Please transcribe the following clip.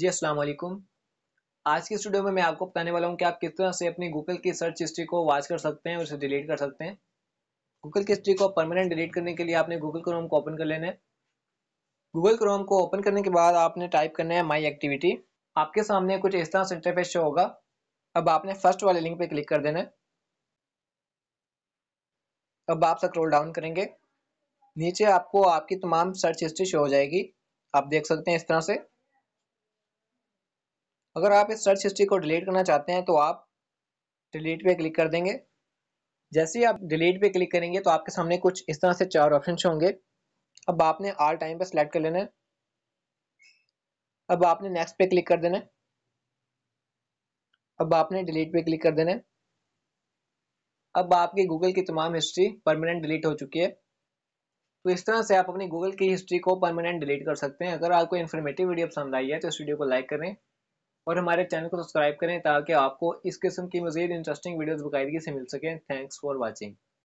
जी अस्सलाम वालेकुम आज के स्टूडियो में मैं आपको बताने वाला हूँ कि आप किस तरह से अपनी गूगल की सर्च हिस्ट्री को वॉच कर सकते हैं और उसे डिलीट कर सकते हैं गूगल की हिस्ट्री को परमानेंट डिलीट करने के लिए आपने गूगल क्रोम को ओपन कर लेना है गूगल क्रोम को ओपन करने के बाद आपने टाइप करना है माई एक्टिविटी आपके सामने कुछ इस तरह से इंटरफेस शो होगा अब आपने फर्स्ट वाले लिंक पर क्लिक कर देना है अब आप स्क्रोल डाउन करेंगे नीचे आपको आपकी तमाम सर्च हिस्ट्री शो हो जाएगी आप देख सकते हैं इस तरह से अगर आप इस सर्च हिस्ट्री को डिलीट करना चाहते हैं तो आप डिलीट पे क्लिक कर देंगे जैसे ही आप डिलीट पे क्लिक करेंगे तो आपके सामने कुछ इस तरह से चार ऑप्शन होंगे अब आपने आल टाइम पे सेलेक्ट कर लेना है अब आपने नेक्स्ट पे क्लिक कर देना है अब आपने डिलीट पे क्लिक कर देना है अब आपकी गूगल की तमाम हिस्ट्री परमानेंट डिलीट हो चुकी है तो इस तरह से आप अपनी गूगल की हिस्ट्री को परमानेंट डिलीट कर सकते हैं अगर आपको इन्फॉर्मेटिव वीडियो पसंद आई है तो इस वीडियो को लाइक करें और हमारे चैनल को सब्सक्राइब करें ताकि आपको इस किस्म की मजीद इंटरेस्टिंग वीडियोस बकायदगी से मिल सकें थैंक्स फॉर वॉचिंग